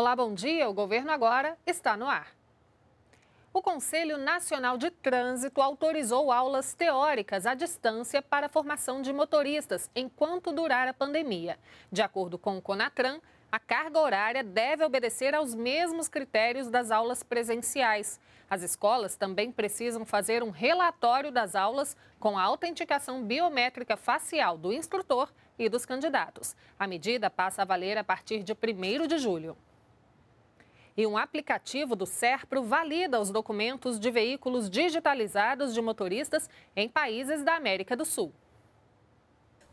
Olá, bom dia. O governo agora está no ar. O Conselho Nacional de Trânsito autorizou aulas teóricas à distância para a formação de motoristas enquanto durar a pandemia. De acordo com o Conatran, a carga horária deve obedecer aos mesmos critérios das aulas presenciais. As escolas também precisam fazer um relatório das aulas com a autenticação biométrica facial do instrutor e dos candidatos. A medida passa a valer a partir de 1 de julho e um aplicativo do SERPRO valida os documentos de veículos digitalizados de motoristas em países da América do Sul.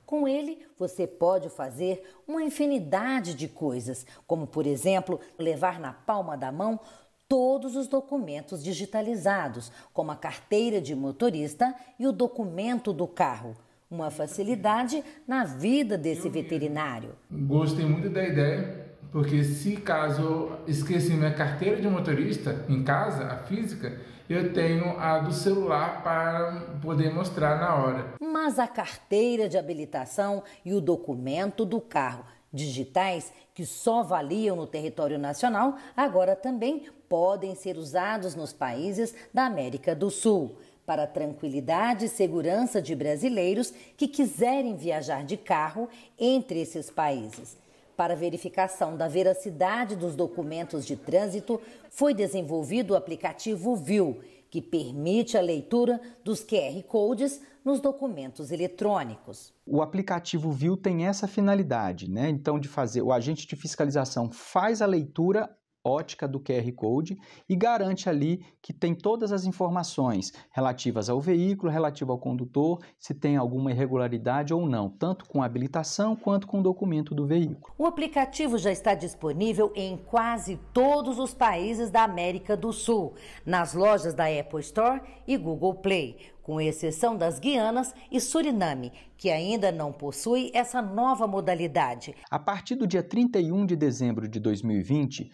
Com ele, você pode fazer uma infinidade de coisas, como, por exemplo, levar na palma da mão todos os documentos digitalizados, como a carteira de motorista e o documento do carro. Uma facilidade na vida desse veterinário. Gostei muito da ideia porque se caso esqueci minha carteira de motorista em casa, a física, eu tenho a do celular para poder mostrar na hora. Mas a carteira de habilitação e o documento do carro digitais, que só valiam no território nacional, agora também podem ser usados nos países da América do Sul. Para a tranquilidade e segurança de brasileiros que quiserem viajar de carro entre esses países. Para verificação da veracidade dos documentos de trânsito, foi desenvolvido o aplicativo VIL, que permite a leitura dos QR codes nos documentos eletrônicos. O aplicativo VIL tem essa finalidade, né? Então, de fazer o agente de fiscalização faz a leitura ótica do QR Code e garante ali que tem todas as informações relativas ao veículo, relativo ao condutor, se tem alguma irregularidade ou não, tanto com a habilitação quanto com o documento do veículo. O aplicativo já está disponível em quase todos os países da América do Sul, nas lojas da Apple Store e Google Play com exceção das Guianas e Suriname, que ainda não possui essa nova modalidade. A partir do dia 31 de dezembro de 2020,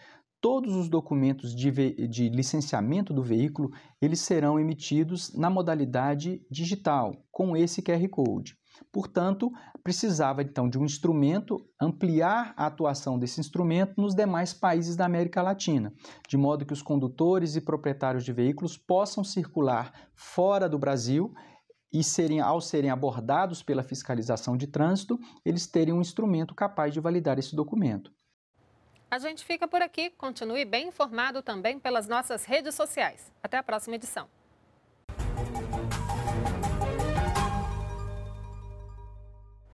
todos os documentos de, de, licenciamento do veículo eles serão emitidos na modalidade digital, com esse QR Code. Portanto, precisava então de um instrumento, ampliar a atuação desse instrumento nos demais países da América Latina, de modo que os condutores e proprietários de veículos possam circular fora do Brasil e serem, ao serem abordados pela fiscalização de trânsito, eles terem um instrumento capaz de validar esse documento. A gente fica por aqui. Continue bem informado também pelas nossas redes sociais. Até a próxima edição.